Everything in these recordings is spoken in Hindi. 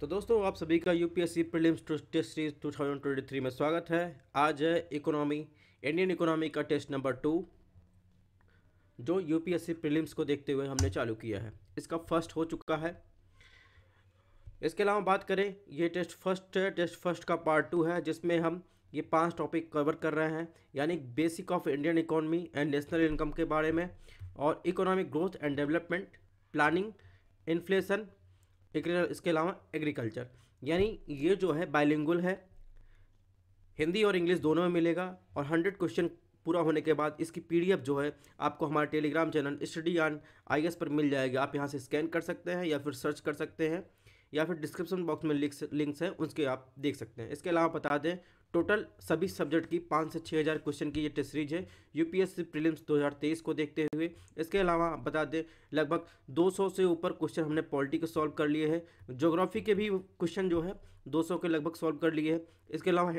तो दोस्तों आप सभी का यूपीएससी प्रीलिम्स टेस्ट सीरीज 2023 में स्वागत है आज है इकोनॉमी इंडियन इकोनॉमी का टेस्ट नंबर टू जो यूपीएससी प्रीलिम्स को देखते हुए हमने चालू किया है इसका फर्स्ट हो चुका है इसके अलावा बात करें ये टेस्ट फर्स्ट है टेस्ट फर्स्ट का पार्ट टू है जिसमें हम ये पांच टॉपिक कवर कर रहे हैं यानी basic of Indian economy and national income के बारे में और economic growth and development planning inflation इसके अलावा एग्रीकल्चर यानी ये जो है बाइलिंगुल है हिंदी और इंग्लिश दोनों में मिलेगा और हंड्रेड क्वेश्चन पूरा होने के बाद इसकी पी जो है आपको हमारे Telegram channel study on I पर मिल जाएगी आप यहाँ से स्कैन कर सकते हैं या फिर सर्च कर सकते हैं या फिर डिस्क्रिप्शन बॉक्स में लिंक्स लिंक्स हैं उसके आप देख सकते हैं इसके अलावा बता दें टोटल सभी सब्जेक्ट की पाँच से छः हज़ार क्वेश्चन की ये टेस्ट सीरीज है यूपीएससी प्रीलिम्स 2023 को देखते हुए इसके अलावा बता दें लगभग 200 से ऊपर क्वेश्चन हमने पॉलिटी के सॉल्व कर लिए हैं जोग्राफी के भी क्वेश्चन जो है 200 के लगभग सॉल्व कर लिए हैं इसके अलावा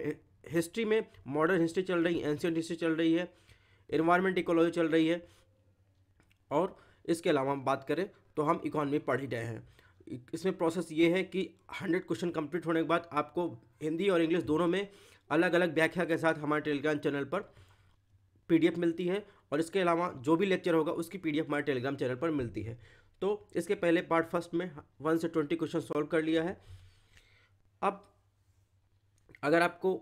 हिस्ट्री में मॉडर्न हिस्ट्री चल रही है एंशियंट हिस्ट्री चल रही है इन्वायरमेंट इकोलॉजी चल रही है और इसके अलावा हम बात करें तो हम इकोनॉमी पढ़ ही रहे हैं इसमें प्रोसेस ये है कि हंड्रेड क्वेश्चन कंप्लीट होने के बाद आपको हिंदी और इंग्लिश दोनों में अलग अलग व्याख्या के साथ हमारे टेलीग्राम चैनल पर पीडीएफ मिलती है और इसके अलावा जो भी लेक्चर होगा उसकी पीडीएफ हमारे टेलीग्राम चैनल पर मिलती है तो इसके पहले पार्ट फर्स्ट में वन से ट्वेंटी क्वेश्चन सॉल्व कर लिया है अब अगर आपको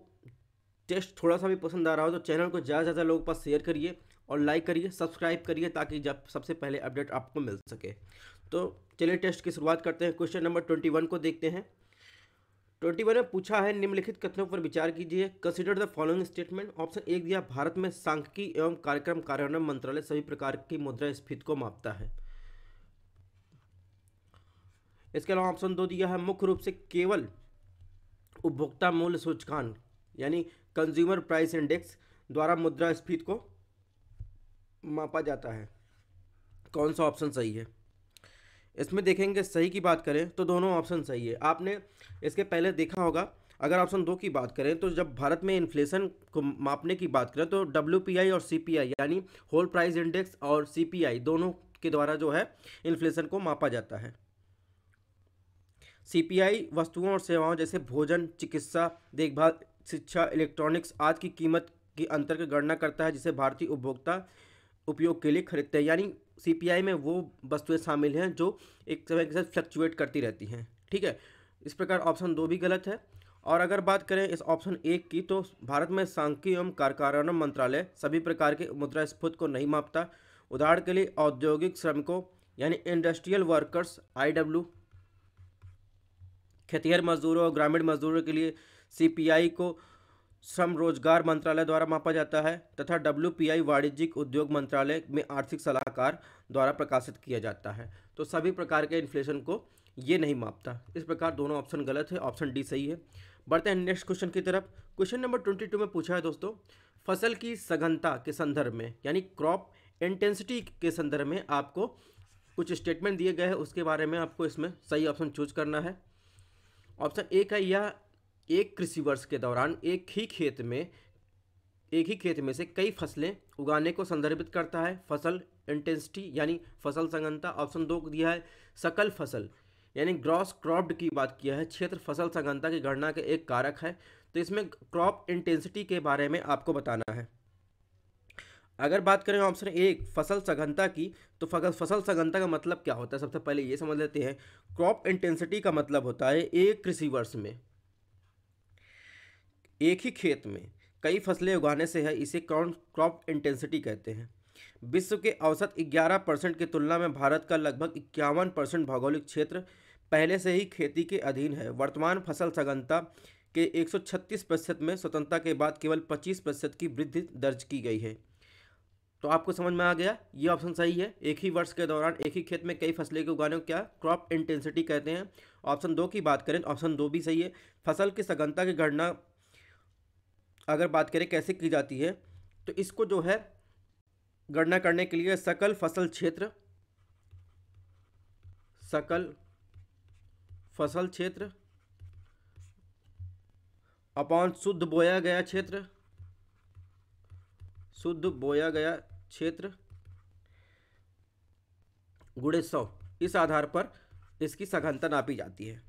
टेस्ट थोड़ा सा भी पसंद आ रहा हो तो चैनल को ज़्यादा से ज़्यादा लोगों के पास शेयर करिए और लाइक करिए सब्सक्राइब करिए ताकि जब सबसे पहले अपडेट आपको मिल सके तो चलिए टेस्ट की शुरुआत करते हैं क्वेश्चन नंबर ट्वेंटी वन को देखते हैं ट्वेंटी वन में पूछा है निम्नलिखित कथनों पर विचार कीजिए consider the following statement option एक दिया भारत में सांख्यिकी एवं कार्यक्रम कार्यान्वयन मंत्रालय सभी प्रकार की मुद्रा स्फीति को मापता है इसके अलावा ऑप्शन दो दिया है मुख्य रूप से केवल उपभोक्ता मूल्य सूचकांक यानी कंज्यूमर प्राइस इंडेक्स द्वारा मुद्रा स्फीति को मापा जाता है कौन सा ऑप्शन सही है इसमें देखेंगे सही की बात करें तो दोनों ऑप्शन सही है आपने इसके पहले देखा होगा अगर ऑप्शन दो की बात करें तो जब भारत में इन्फ्लेशन को मापने की बात करें तो डब्ल्यू और सी यानी होल प्राइस इंडेक्स और सी दोनों के द्वारा जो है इन्फ्लेशन को मापा जाता है सी वस्तुओं और सेवाओं जैसे भोजन चिकित्सा देखभाल शिक्षा इलेक्ट्रॉनिक्स आदि की कीमत के अंतर की गणना करता है जिसे भारतीय उपभोक्ता उपयोग के लिए खरीदते हैं यानी सीपीआई में वो वस्तुएं शामिल हैं जो एक समय के साथ फ्लक्चुएट करती रहती हैं ठीक है इस प्रकार ऑप्शन दो भी गलत है और अगर बात करें इस ऑप्शन एक की तो भारत में सांख्यिकी एवं कारकारण मंत्रालय सभी प्रकार के मुद्रास्फूर्त को नहीं मापता उदाहरण के लिए औद्योगिक श्रमिकों यानी इंडस्ट्रियल वर्कर्स आई डब्ल्यू खेतीहर मजदूरों और ग्रामीण मजदूरों के लिए सी को श्रम रोजगार मंत्रालय द्वारा मापा जाता है तथा डब्ल्यू वाणिज्यिक उद्योग मंत्रालय में आर्थिक सलाहकार द्वारा प्रकाशित किया जाता है तो सभी प्रकार के इन्फ्लेशन को ये नहीं मापता इस प्रकार दोनों ऑप्शन गलत है ऑप्शन डी सही है बढ़ते हैं नेक्स्ट क्वेश्चन की तरफ क्वेश्चन नंबर ट्वेंटी टू में पूछा है दोस्तों फसल की सघनता के संदर्भ में यानी क्रॉप इंटेंसिटी के संदर्भ में आपको कुछ स्टेटमेंट दिए गए हैं उसके बारे में आपको इसमें सही ऑप्शन चूज करना है ऑप्शन एक का यह एक कृषि वर्ष के दौरान एक ही खेत में एक ही खेत में से कई फसलें उगाने को संदर्भित करता है फसल इंटेंसिटी यानी फसल सघनता ऑप्शन दो दिया है सकल फसल यानी ग्रॉस क्रॉप्ड की बात किया है क्षेत्र फसल सघनता की गणना के एक कारक है तो इसमें क्रॉप इंटेंसिटी के बारे में आपको बताना है अगर बात करें ऑप्शन एक फसल सघनता की तो फसल सघनता का मतलब क्या होता है सबसे पहले ये समझ लेते हैं क्रॉप इंटेंसिटी का मतलब होता है एक कृषि वर्ष में एक ही खेत में कई फसलें उगाने से है इसे क्रॉन क्रॉप इंटेंसिटी कहते हैं विश्व के औसत 11 परसेंट की तुलना में भारत का लगभग इक्यावन परसेंट भौगोलिक क्षेत्र पहले से ही खेती के अधीन है वर्तमान फसल सघनता के 136 प्रतिशत में स्वतंत्रता के बाद केवल 25 प्रतिशत की वृद्धि दर्ज की गई है तो आपको समझ में आ गया ये ऑप्शन सही है एक ही वर्ष के दौरान एक ही खेत में कई फसलें के उगाने को क्या क्रॉप इंटेंसिटी कहते हैं ऑप्शन दो की बात करें ऑप्शन तो दो भी सही है फसल की सघनता की गणना अगर बात करें कैसे की जाती है तो इसको जो है गणना करने के लिए सकल फसल क्षेत्र सकल फसल क्षेत्र अपॉन शुद्ध बोया गया क्षेत्र शुद्ध बोया गया क्षेत्र गुड़े सौ इस आधार पर इसकी सघनता नापी जाती है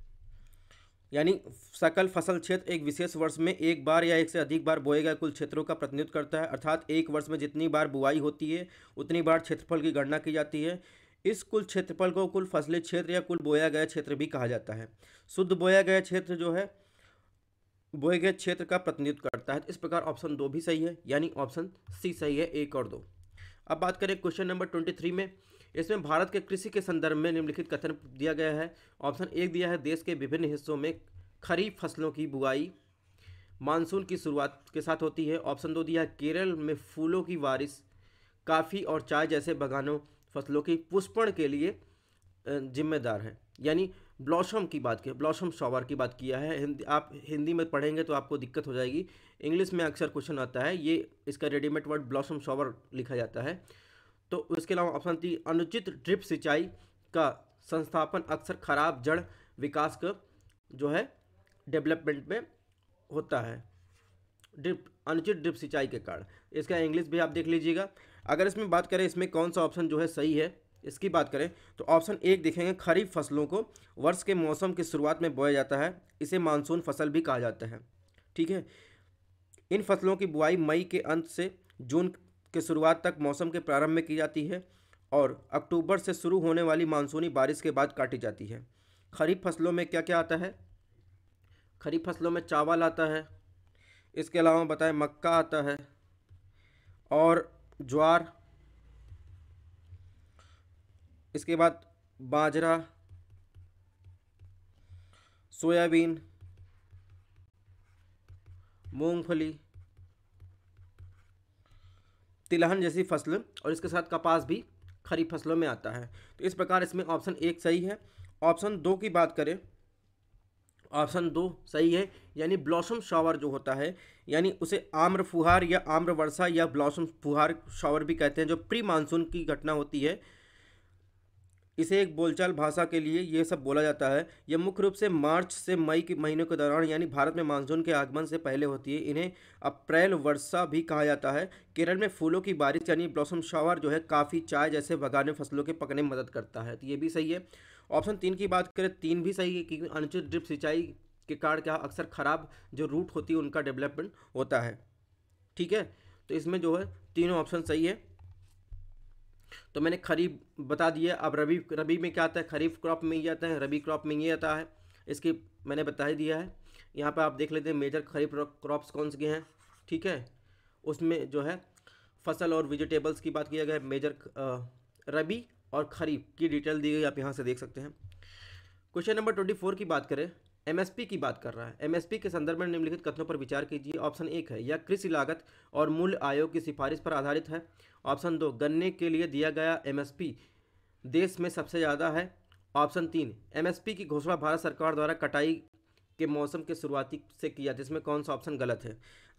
यानी सकल फसल क्षेत्र एक विशेष वर्ष में एक बार या एक से अधिक बार बोए गए कुल क्षेत्रों का प्रतिनिधित्व करता है अर्थात एक वर्ष में जितनी बार बुआई होती है उतनी बार क्षेत्रफल की गणना की जाती है इस कुल क्षेत्रफल को कुल फसली क्षेत्र या कुल बोया गया क्षेत्र भी कहा जाता है शुद्ध बोया गया क्षेत्र जो है बोए गए क्षेत्र का प्रतिनिधित्व करता है इस प्रकार ऑप्शन दो भी सही है यानी ऑप्शन सी सही है एक और दो अब बात करें क्वेश्चन नंबर ट्वेंटी थ्री में इसमें भारत के कृषि के संदर्भ में निम्नलिखित कथन दिया गया है ऑप्शन एक दिया है देश के विभिन्न हिस्सों में खरीफ फसलों की बुआई मानसून की शुरुआत के साथ होती है ऑप्शन दो दिया है केरल में फूलों की बारिश काफ़ी और चाय जैसे बगानों फसलों की पुष्पण के लिए जिम्मेदार है यानी ब्लॉसम की बात की ब्लॉसम शॉवर की बात किया है हिंदी आप हिंदी में पढ़ेंगे तो आपको दिक्कत हो जाएगी इंग्लिश में अक्सर क्वेश्चन आता है ये इसका रेडीमेड वर्ड ब्लॉसम शॉवर लिखा जाता है तो उसके अलावा ऑप्शन तीन अनुचित ड्रिप सिंचाई का संस्थापन अक्सर खराब जड़ विकास का जो है डेवलपमेंट में होता है ड्रिप अनुचित ड्रिप सिंचाई के कारण इसका इंग्लिश भी आप देख लीजिएगा अगर इसमें बात करें इसमें कौन सा ऑप्शन जो है सही है इसकी बात करें तो ऑप्शन एक देखेंगे खरीफ फसलों को वर्ष के मौसम की शुरुआत में बोया जाता है इसे मानसून फसल भी कहा जाता है ठीक है इन फसलों की बुआई मई के अंत से जून के शुरुआत तक मौसम के प्रारंभ में की जाती है और अक्टूबर से शुरू होने वाली मानसूनी बारिश के बाद काटी जाती है खरीफ फसलों में क्या क्या आता है खरीफ फसलों में चावल आता है इसके अलावा बताएं मक्का आता है और ज्वार इसके बाद बाजरा सोयाबीन मूंगफली तिलहन जैसी फसल और इसके साथ कपास भी खरीफ फसलों में आता है तो इस प्रकार इसमें ऑप्शन एक सही है ऑप्शन दो की बात करें ऑप्शन दो सही है यानी ब्लॉसम शावर जो होता है यानी उसे आम्र फुहार या आम्र वर्षा या ब्लॉसम फुहार शावर भी कहते हैं जो प्री मानसून की घटना होती है इसे एक बोलचाल भाषा के लिए ये सब बोला जाता है यह मुख्य रूप से मार्च से मई के महीनों के दौरान यानी भारत में मानसून के आगमन से पहले होती है इन्हें अप्रैल वर्षा भी कहा जाता है केरल में फूलों की बारिश यानी ब्लॉसम शावर जो है काफ़ी चाय जैसे बगाने फसलों के पकने में मदद करता है तो ये भी सही है ऑप्शन तीन की बात करें तीन भी सही है क्योंकि अनुचित ड्रिप सिंचाई के कारण क्या अक्सर ख़राब जो रूट होती है उनका डेवलपमेंट होता है ठीक है तो इसमें जो है तीनों ऑप्शन सही है तो मैंने खरीफ बता दिया अब रबी रबी में क्या आता है खरीफ क्रॉप में ये आता है रबी क्रॉप में ये आता है इसकी मैंने बता ही दिया है यहाँ पर आप देख लेते हैं मेजर खरीफ क्रॉप्स कौन से हैं ठीक है उसमें जो है फसल और वेजिटेबल्स की बात किया गया है मेजर रबी और खरीफ की डिटेल दी गई आप यहाँ से देख सकते हैं क्वेश्चन नंबर ट्वेंटी फोर की बात करें एमएसपी की बात कर रहा है एमएसपी के संदर्भ में निम्नलिखित कथनों पर विचार कीजिए ऑप्शन एक है यह कृषि लागत और मूल्य आयोग की सिफारिश पर आधारित है ऑप्शन दो गन्ने के लिए दिया गया एमएसपी देश में सबसे ज़्यादा है ऑप्शन तीन एमएसपी की घोषणा भारत सरकार द्वारा कटाई के मौसम के शुरुआती से किया जिसमें कौन सा ऑप्शन गलत है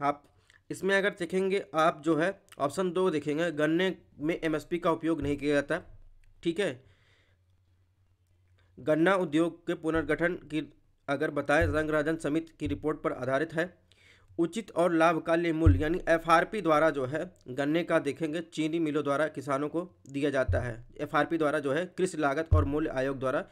आप इसमें अगर देखेंगे आप जो है ऑप्शन दो देखेंगे गन्ने में एमएसपी का उपयोग नहीं किया जाता ठीक है गन्ना उद्योग के पुनर्गठन की अगर बताए संघराजन समिति की रिपोर्ट पर आधारित है उचित और लाभकाली मूल्य यानी एफआरपी द्वारा जो है गन्ने का देखेंगे चीनी मिलों द्वारा किसानों को दिया जाता है एफआरपी द्वारा जो है कृषि लागत और मूल्य आयोग द्वारा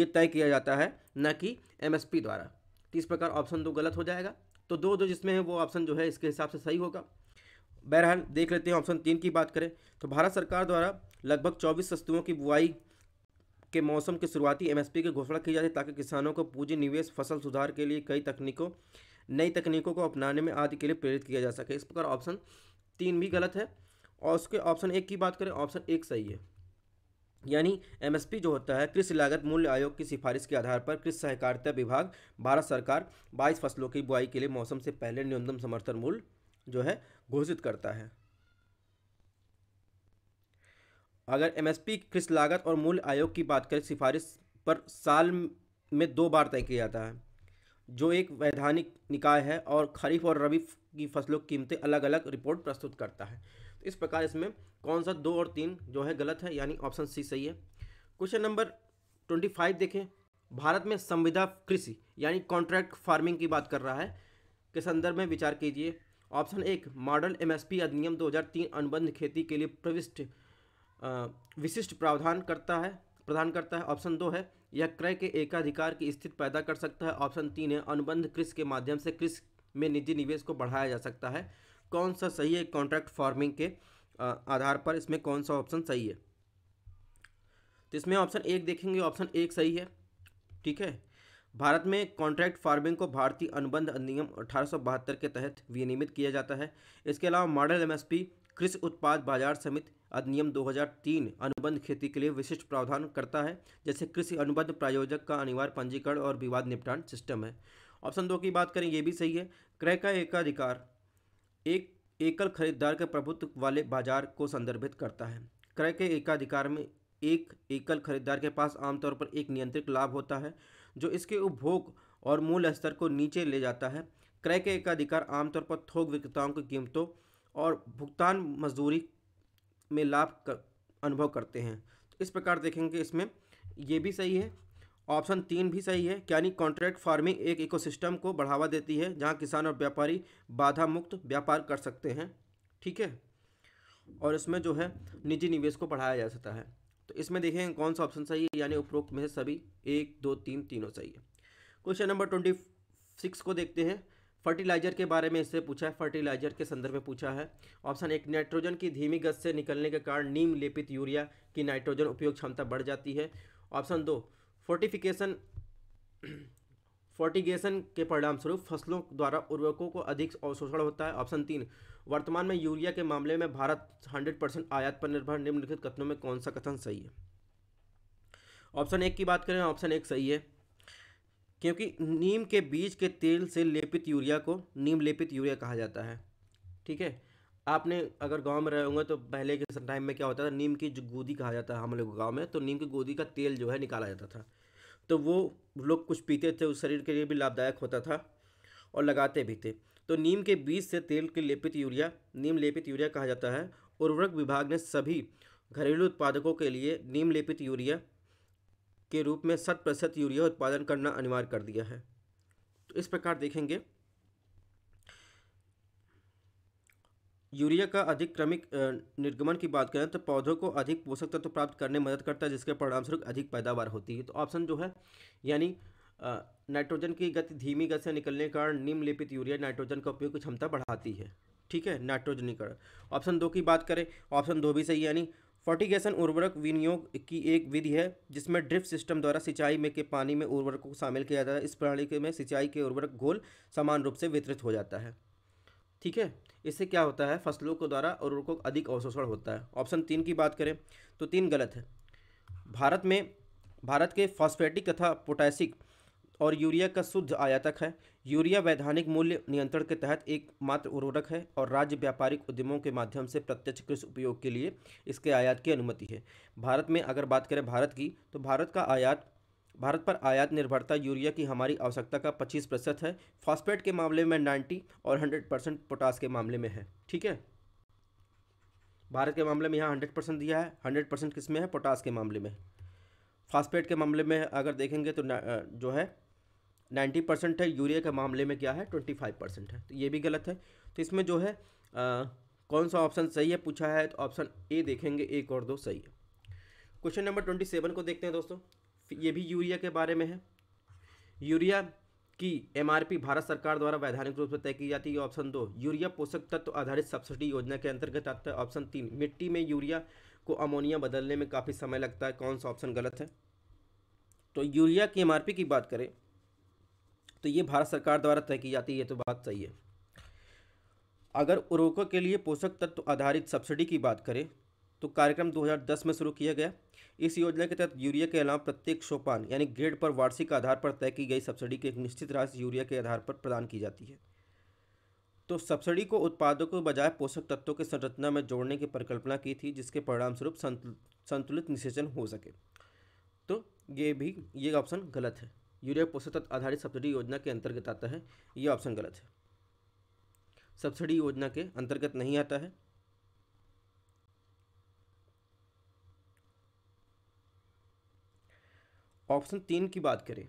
ये तय किया जाता है न कि एमएसपी द्वारा तो इस प्रकार ऑप्शन दो गलत हो जाएगा तो दो जो जिसमें है वो ऑप्शन जो है इसके हिसाब से सही होगा बहरहाल देख लेते हैं ऑप्शन तीन की बात करें तो भारत सरकार द्वारा लगभग चौबीस वस्तुओं की बुआई के मौसम के शुरुआती एमएसपी की घोषणा की जाती ताकि किसानों को पूंजी निवेश फसल सुधार के लिए कई तकनीकों नई तकनीकों को अपनाने में आदि के लिए प्रेरित किया जा सके इस प्रकार ऑप्शन तीन भी गलत है और उसके ऑप्शन एक की बात करें ऑप्शन एक सही है यानी एमएसपी जो होता है कृषि लागत मूल्य आयोग की सिफारिश के आधार पर कृषि सहकारिता विभाग भारत सरकार 22 फसलों की बुआई के लिए मौसम से पहले न्यूनतम समर्थन मूल्य जो है घोषित करता है अगर एमएसपी कृषि लागत और मूल्य आयोग की बात करें सिफारिश पर साल में दो बार तय किया जाता है जो एक वैधानिक निकाय है और खरीफ और रबी की फसलों की कीमतें अलग अलग रिपोर्ट प्रस्तुत करता है तो इस प्रकार इसमें कौन सा दो और तीन जो है गलत है यानी ऑप्शन सी सही है क्वेश्चन नंबर ट्वेंटी फाइव देखें भारत में संविदा कृषि यानी कॉन्ट्रैक्ट फार्मिंग की बात कर रहा है के संदर्भ में विचार कीजिए ऑप्शन एक मॉडल एमएसपी अधिनियम 2003 अनुबंध खेती के लिए प्रविष्ट विशिष्ट प्रावधान करता है प्रदान करता है ऑप्शन दो है यह क्रय के एकाधिकार की स्थिति पैदा कर सकता है ऑप्शन तीन है अनुबंध कृषि के माध्यम से कृषि में निजी निवेश को बढ़ाया जा सकता है कौन सा सही है कॉन्ट्रैक्ट फार्मिंग के आधार पर इसमें कौन सा ऑप्शन सही है तो इसमें ऑप्शन एक देखेंगे ऑप्शन एक सही है ठीक है भारत में कॉन्ट्रैक्ट फार्मिंग को भारतीय अनुबंध अधिनियम अठारह के तहत विनियमित किया जाता है इसके अलावा मॉडल एमएसपी कृषि उत्पाद बाजार समिति अधिनियम 2003 अनुबंध खेती के लिए विशिष्ट प्रावधान करता है जैसे कृषि अनुबंध प्रायोजक का अनिवार्य पंजीकरण और विवाद निपटान सिस्टम है ऑप्शन दो की बात करें ये भी सही है क्रय का एकाधिकार एक एकल खरीदार के प्रभुत्व वाले बाजार को संदर्भित करता है क्रय के एकाधिकार में एक एकल खरीदार के पास आमतौर पर एक नियंत्रित लाभ होता है जो इसके उपभोग और मूल्य स्तर को नीचे ले जाता है क्रय के एकाधिकार आमतौर पर थोक विक्रेताओं की कीमतों और भुगतान मजदूरी में लाभ कर, अनुभव करते हैं तो इस प्रकार देखेंगे इसमें ये भी सही है ऑप्शन तीन भी सही है यानी कॉन्ट्रैक्ट फार्मिंग एक इकोसिस्टम को बढ़ावा देती है जहां किसान और व्यापारी बाधा मुक्त व्यापार कर सकते हैं ठीक है और इसमें जो है निजी निवेश को बढ़ाया जा सकता है तो इसमें देखेंगे कौन सा ऑप्शन सही है यानी उपरोक्त में सभी एक दो तीन तीनों सही है क्वेश्चन नंबर ट्वेंटी सिक्स को देखते हैं फर्टिलाइजर के बारे में इससे पूछा है फर्टिलाइजर के संदर्भ में पूछा है ऑप्शन एक नाइट्रोजन की धीमी गत से निकलने के कारण नीम लेपित यूरिया की नाइट्रोजन उपयोग क्षमता बढ़ जाती है ऑप्शन दो फोर्टिफिकेशन फोर्टिगेशन के परिणाम स्वरूप फसलों द्वारा उर्वरकों को अधिक अवशोषण होता है ऑप्शन तीन वर्तमान में यूरिया के मामले में भारत 100 परसेंट आयात पर निर्भर निम्नलिखित कथनों में कौन सा कथन सही है ऑप्शन एक की बात करें ऑप्शन एक सही है क्योंकि नीम के बीज के तेल से लेपित यूरिया को नीम लेपित यूरिया कहा जाता है ठीक है आपने अगर गांव में रहे होंगे तो पहले के टाइम में क्या होता था नीम की जो गोदी कहा जाता है हम लोग गाँव में तो नीम की गोदी का तेल जो है निकाला जाता था तो वो लोग कुछ पीते थे उस शरीर के लिए भी लाभदायक होता था और लगाते भी थे तो नीम के बीज से तेल के लेपित यूरिया नीम लेपित यूरिया कहा जाता है उर्वरक विभाग ने सभी घरेलू उत्पादकों के लिए नीम लेपित यूरिया के रूप में शत प्रतिशत यूरिया उत्पादन करना अनिवार्य कर दिया है तो इस प्रकार देखेंगे यूरिया का अधिक क्रमिक निर्गमन की बात करें तो पौधों को अधिक पोषक तत्व तो प्राप्त करने में मदद करता है जिसके परिणामस्वरूप अधिक पैदावार होती है तो ऑप्शन जो है यानी नाइट्रोजन की गति धीमी गति से निकलने के कारण निम्नलिपित यूरिया नाइट्रोजन का उपयोग की क्षमता बढ़ाती है ठीक है नाइट्रोजनीकरण ऑप्शन दो की बात करें ऑप्शन दो भी सही यानी फर्टिगेशन उर्वरक विनियोग की एक विधि है जिसमें ड्रिप सिस्टम द्वारा सिंचाई में के पानी में उर्वरक को शामिल किया जाता है इस प्रणाली में सिंचाई के उर्वरक घोल समान रूप से वितरित हो जाता है ठीक है इससे क्या होता है फसलों को द्वारा उर्वरकों का अधिक अवशोषण होता है ऑप्शन तीन की बात करें तो तीन गलत है भारत में भारत के फॉस्फेटिक तथा पोटैसिक और यूरिया का शुद्ध आयातक है यूरिया वैधानिक मूल्य नियंत्रण के तहत एकमात्र उर्वरक है और राज्य व्यापारिक उद्यमों के माध्यम से प्रत्यक्ष कृषि उपयोग के लिए इसके आयात की अनुमति है भारत में अगर बात करें भारत की तो भारत का आयात भारत पर आयात निर्भरता यूरिया की हमारी आवश्यकता का 25 प्रतिशत है फॉस्फेट के मामले में 90 और 100 परसेंट पोटास के मामले में है ठीक है भारत के मामले में यहाँ 100 परसेंट दिया है 100 परसेंट किस में है पोटास के मामले में फॉस्फेट के मामले में अगर देखेंगे तो जो है नाइन्टी परसेंट है यूरिया के मामले में क्या है ट्वेंटी फाइव परसेंट है तो ये भी गलत है तो इसमें जो है आ, कौन सा ऑप्शन सही है पूछा है तो ऑप्शन ए देखेंगे एक और दो सही है क्वेश्चन नंबर ट्वेंटी सेवन को देखते हैं दोस्तों ये भी यूरिया के बारे में है यूरिया की एमआरपी भारत सरकार द्वारा वैधानिक रूप से तय की जाती है ऑप्शन दो यूरिया पोषक तत्व आधारित सब्सिडी योजना के अंतर्गत आता है ऑप्शन तीन मिट्टी में यूरिया को अमोनिया बदलने में काफ़ी समय लगता है कौन सा ऑप्शन गलत है तो यूरिया की एमआरपी की बात करें तो ये भारत सरकार द्वारा तय की जाती है ये तो बात सही है अगर उर्वरकों के लिए पोषक तत्व आधारित सब्सिडी की बात करें तो कार्यक्रम 2010 में शुरू किया गया इस योजना के तहत यूरिया के अलावा प्रत्येक सोपान यानी ग्रेड पर वार्षिक आधार पर तय की गई सब्सिडी की एक निश्चित राशि यूरिया के आधार पर प्रदान की जाती है तो सब्सिडी को उत्पादों के बजाय पोषक तत्वों के संरचना में जोड़ने की परिकल्पना की थी जिसके परिणामस्वरूप संतुलित निषेचन हो सके तो ये भी ये ऑप्शन गलत है यूरिया पोषक तत्व आधारित सब्सिडी योजना के अंतर्गत आता है ये ऑप्शन गलत है सब्सिडी योजना के अंतर्गत नहीं आता है ऑप्शन तीन की बात करें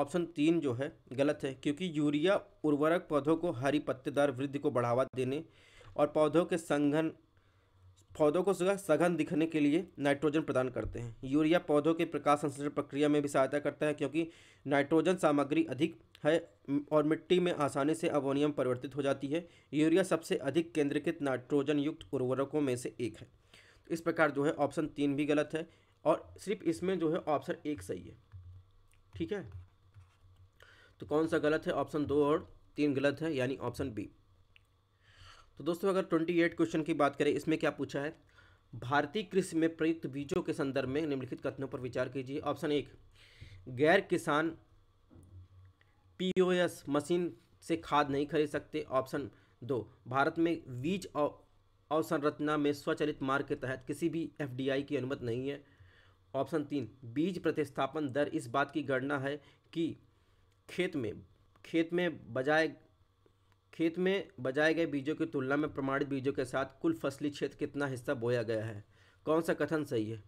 ऑप्शन तीन जो है गलत है क्योंकि यूरिया उर्वरक पौधों को हरी पत्तेदार वृद्धि को बढ़ावा देने और पौधों के संघन पौधों को सघन दिखने के लिए नाइट्रोजन प्रदान करते हैं यूरिया पौधों के प्रकाश संश्लेषण प्रक्रिया में भी सहायता करता है क्योंकि नाइट्रोजन सामग्री अधिक है और मिट्टी में आसानी से अमोनियम परिवर्तित हो जाती है यूरिया सबसे अधिक केंद्रीकृत नाइट्रोजन युक्त उर्वरकों में से एक है इस प्रकार जो है ऑप्शन तीन भी गलत है और सिर्फ इसमें जो है ऑप्शन एक सही है ठीक है तो कौन सा गलत है ऑप्शन दो और तीन गलत है यानी ऑप्शन बी तो दोस्तों अगर ट्वेंटी एट क्वेश्चन की बात करें इसमें क्या पूछा है भारतीय कृषि में प्रयुक्त बीजों के संदर्भ में निम्नलिखित कथनों पर विचार कीजिए ऑप्शन एक गैर किसान पीओएस मशीन से खाद नहीं खरीद सकते ऑप्शन दो भारत में बीज अवसंरचना में स्वचालित मार्ग के तहत किसी भी आई की अनुमति नहीं है ऑप्शन तीन बीज प्रतिस्थापन दर इस बात की गणना है कि खेत में खेत में बजाय खेत में बजाए गए बीजों की तुलना में प्रमाणित बीजों के साथ कुल फसली क्षेत्र कितना हिस्सा बोया गया है कौन सा कथन सही है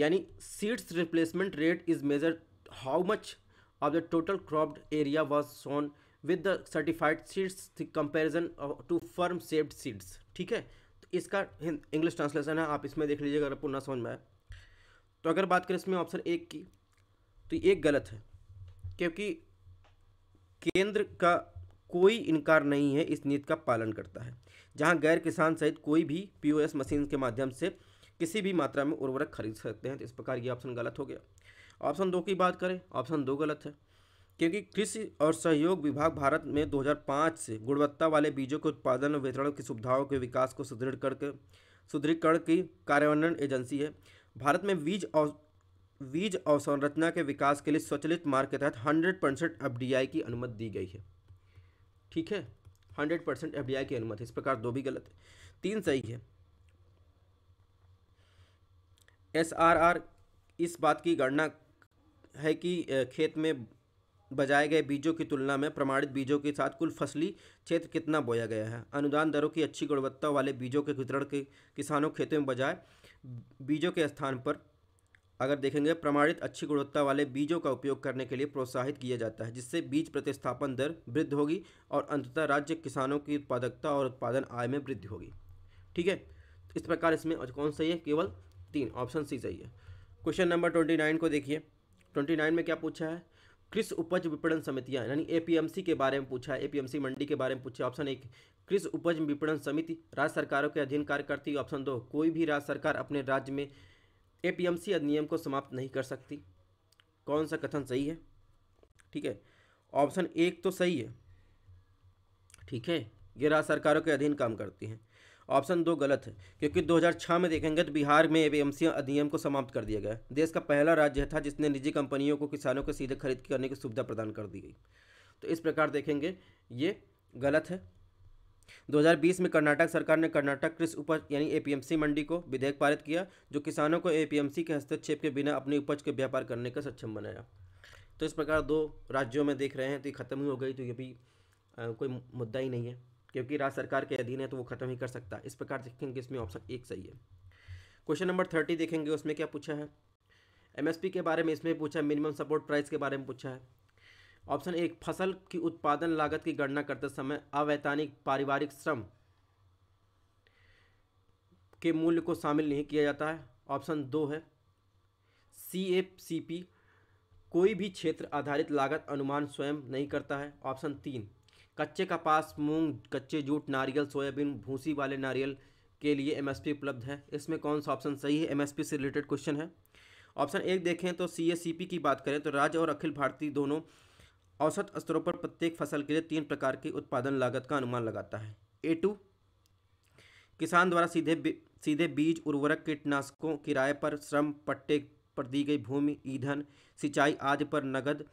यानी seeds replacement rate is measure how much of the total cropped area was sown with the certified seeds comparison to farm saved seeds ठीक है तो इसका इंग्लिश ट्रांसलेशन है आप इसमें देख लीजिएगा अगर आपको ना समझ में आए तो अगर बात करें इसमें ऑप्शन एक की तो एक गलत है क्योंकि केंद्र का कोई इनकार नहीं है इस नीति का पालन करता है जहां गैर किसान सहित कोई भी पीओएस मशीन के माध्यम से किसी भी मात्रा में उर्वरक खरीद सकते हैं तो इस प्रकार ये ऑप्शन गलत हो गया ऑप्शन दो की बात करें ऑप्शन दो गलत है क्योंकि कृषि और सहयोग विभाग भारत में 2005 से गुणवत्ता वाले बीजों के उत्पादन और वितरण की सुविधाओं के विकास को सुदृढ़ करके सुदृढ़ की कार्यान्वयन एजेंसी है भारत में बीज बीज अवसंरचना के विकास के लिए स्वचलित मार्ग के तहत हंड्रेड परसेंट एफ की अनुमति दी गई है ठीक है हंड्रेड परसेंट एफ की अनुमति इस प्रकार दो भी गलत है तीन सही है एस आर आर इस बात की गणना है कि खेत में बजाए गए बीजों की तुलना में प्रमाणित बीजों के साथ कुल फसली क्षेत्र कितना बोया गया है अनुदान दरों की अच्छी गुणवत्ता वाले बीजों के वितरण के किसानों खेतों में बजाय बीजों के स्थान पर अगर देखेंगे प्रमाणित अच्छी गुणवत्ता वाले बीजों का उपयोग करने के लिए प्रोत्साहित किया जाता है जिससे बीज प्रतिस्थापन दर वृद्ध होगी और अंततः राज्य किसानों की उत्पादकता और उत्पादन आय में वृद्धि होगी ठीक है इस प्रकार इसमें कौन सही है केवल तीन ऑप्शन सी सही है क्वेश्चन नंबर ट्वेंटी नाइन को देखिए ट्वेंटी नाइन में क्या पूछा है कृषि उपज विपणन समितियाँ यानी सी के बारे में पूछा है सी मंडी के बारे में पूछा ऑप्शन एक कृषि उपज विपणन समिति राज्य सरकारों के अधीन कार्य करती है ऑप्शन दो कोई भी राज्य सरकार अपने राज्य में एपीएमसी अधिनियम को समाप्त नहीं कर सकती कौन सा कथन सही है ठीक है ऑप्शन एक तो सही है ठीक है ये राज्य सरकारों के अधीन काम करती हैं ऑप्शन दो गलत है क्योंकि 2006 में देखेंगे तो बिहार में ए अधिनियम को समाप्त कर दिया गया देश का पहला राज्य था जिसने निजी कंपनियों को किसानों को सीधे खरीद करने की सुविधा प्रदान कर दी गई तो इस प्रकार देखेंगे ये गलत है 2020 में कर्नाटक सरकार ने कर्नाटक कृषि उपज यानी एपीएमसी मंडी को विधेयक पारित किया जो किसानों को एपीएमसी के हस्तक्षेप के बिना अपनी उपज के व्यापार करने का सक्षम बनाया तो इस प्रकार दो राज्यों में देख रहे हैं तो ये खत्म ही हो गई तो ये भी आ, कोई मुद्दा ही नहीं है क्योंकि राज्य सरकार के अधीन है तो वो खत्म ही कर सकता है इस प्रकार देखेंगे इसमें ऑप्शन एक सही है क्वेश्चन नंबर थर्टी देखेंगे उसमें क्या पूछा है एमएसपी के बारे में इसमें पूछा है मिनिमम सपोर्ट प्राइस के बारे में पूछा है ऑप्शन एक फसल की उत्पादन लागत की गणना करते समय अवैतनिक पारिवारिक श्रम के मूल्य को शामिल नहीं किया जाता है ऑप्शन दो है सी एफ सी पी कोई भी क्षेत्र आधारित लागत अनुमान स्वयं नहीं करता है ऑप्शन तीन कच्चे कपास मूंग कच्चे जूट नारियल सोयाबीन भूसी वाले नारियल के लिए एमएसपी उपलब्ध है इसमें कौन सा ऑप्शन सही है एमएसपी से रिलेटेड क्वेश्चन है ऑप्शन एक देखें तो सी की बात करें तो राज्य और अखिल भारतीय दोनों औसत स्तरों पर प्रत्येक फसल के लिए तीन प्रकार की उत्पादन लागत का अनुमान लगाता है ए टू किसान द्वारा सीधे सीधे बीज उर्वरक कीटनाशकों किराए पर श्रम पट्टे पर दी गई भूमि ईंधन सिंचाई आदि पर नगद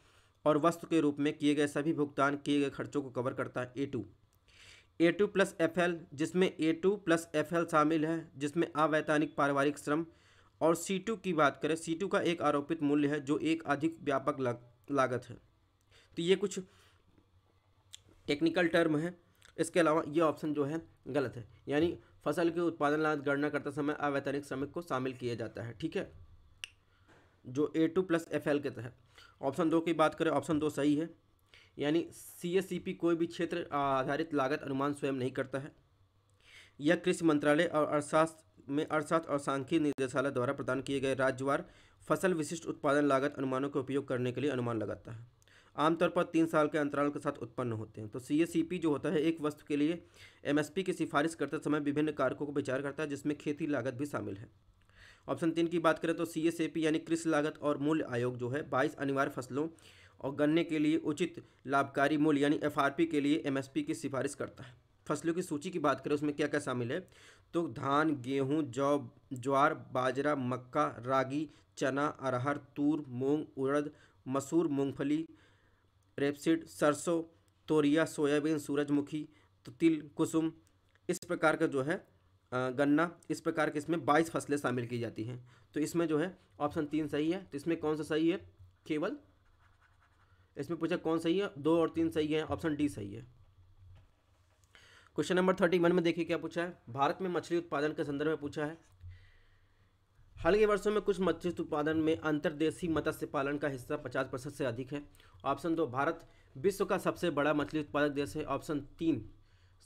और वस्तु के रूप में किए गए सभी भुगतान किए गए खर्चों को कवर करता है A two A two plus F L जिसमें A two plus F L शामिल है जिसमें अवैतनिक पारिवारिक श्रम और सी टू की बात करें सी टू का एक आरोपित मूल्य है जो एक अधिक व्यापक लागत है तो ये कुछ टेक्निकल टर्म है इसके अलावा ये ऑप्शन जो है गलत है यानी फसल के उत्पादन लागत गणना करते समय अवैतनिक श्रमिक को शामिल किया जाता है ठीक है जो A two plus F L के तहत ऑप्शन दो की बात करें ऑप्शन दो सही है यानी सी एस सी पी कोई भी क्षेत्र आधारित लागत अनुमान स्वयं नहीं करता है यह कृषि मंत्रालय और अर्थशास्त्र में अर्थशास्त्र और सांख्यिकी निदेशालय द्वारा प्रदान किए गए राज्यवार फसल विशिष्ट उत्पादन लागत अनुमानों का उपयोग करने के लिए अनुमान लगाता है आमतौर पर तीन साल के अंतराल के साथ उत्पन्न होते हैं तो सी जो होता है एक वस्तु के लिए पी की सिफारिश करते समय विभिन्न कारकों को विचार करता है जिसमें खेती लागत भी शामिल है ऑप्शन तीन की बात करें तो सी यानी कृषि लागत और मूल्य आयोग जो है बाईस अनिवार्य फसलों और गन्ने के लिए उचित लाभकारी मूल्य यानी एफ के लिए एम की सिफारिश करता है फसलों की सूची की बात करें उसमें क्या क्या शामिल है तो धान गेहूं जौ ज्वार बाजरा मक्का रागी चना अरहर तूर मूंग उड़द मसूर मूंगफली रेपसीड सरसों तोरिया सोयाबीन सूरजमुखी तो तिल कुसुम इस प्रकार का जो है गन्ना इस प्रकार के इसमें बाईस फसलें शामिल की जाती हैं तो इसमें जो है ऑप्शन तीन सही है तो इसमें कौन सा सही है केवल इसमें पूछा कौन सही है दो और तीन सही है ऑप्शन डी सही है क्वेश्चन नंबर थर्टी वन में देखिए क्या पूछा है भारत में मछली उत्पादन के संदर्भ में पूछा है हाल के वर्षों में कुछ मत्स्य उत्पादन में अंतर्देशीय मत्स्य पालन का हिस्सा पचास प्रतिशत से अधिक है ऑप्शन दो भारत विश्व का सबसे बड़ा मछली उत्पादक देश है ऑप्शन तीन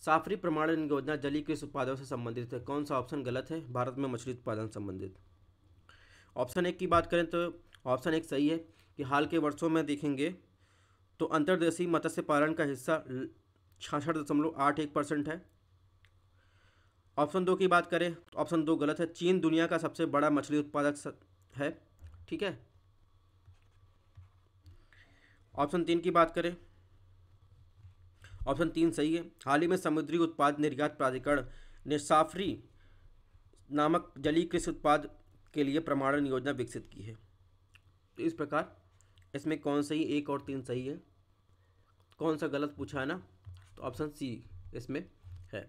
साफरी प्रमाणन योजना जलीय कृषि उत्पादों से संबंधित है कौन सा ऑप्शन गलत है भारत में मछली उत्पादन संबंधित ऑप्शन एक की बात करें तो ऑप्शन एक सही है कि हाल के वर्षों में देखेंगे तो अंतर्देशीय मत्स्य पालन का हिस्सा छियासठ दशमलव आठ एक परसेंट है ऑप्शन दो की बात करें तो ऑप्शन दो गलत है चीन दुनिया का सबसे बड़ा मछली उत्पादक है ठीक है ऑप्शन तीन की बात करें ऑप्शन तीन सही है हाल ही में समुद्री उत्पाद निर्यात प्राधिकरण ने साफरी नामक जलीय कृषि उत्पाद के लिए प्रमाणन योजना विकसित की है तो इस प्रकार इसमें कौन सही एक और तीन सही है कौन सा गलत पूछा है ना तो ऑप्शन सी इसमें है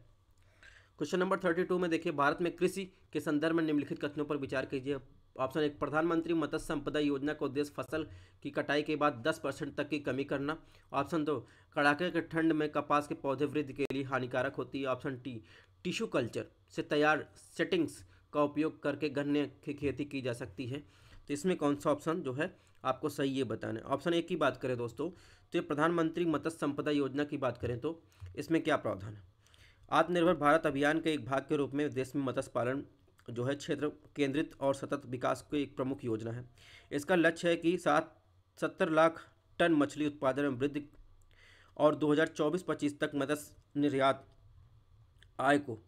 क्वेश्चन नंबर थर्टी टू में देखिए भारत में कृषि के संदर्भ में निम्नलिखित कथनों पर विचार कीजिए ऑप्शन एक प्रधानमंत्री मत्स्य संपदा योजना का उद्देश्य फसल की कटाई के बाद 10 परसेंट तक की कमी करना ऑप्शन दो कड़ाके के ठंड में कपास के पौधे वृद्धि के लिए हानिकारक होती है ऑप्शन टी टिश्यू कल्चर से तैयार सेटिंग्स का उपयोग करके गन्ने की खेती की जा सकती है तो इसमें कौन सा ऑप्शन जो है आपको सही ये बताना है ऑप्शन एक की बात करें दोस्तों तो ये प्रधानमंत्री मत्स्य संपदा योजना की बात करें तो इसमें क्या प्रावधान है आत्मनिर्भर भारत अभियान के एक भाग के रूप में देश में मत्स्य पालन जो है क्षेत्र केंद्रित और सतत विकास की एक प्रमुख योजना है इसका लक्ष्य है कि सात सत्तर लाख टन मछली उत्पादन में वृद्धि और 2024-25 तक मत्स्य निर्यात आय को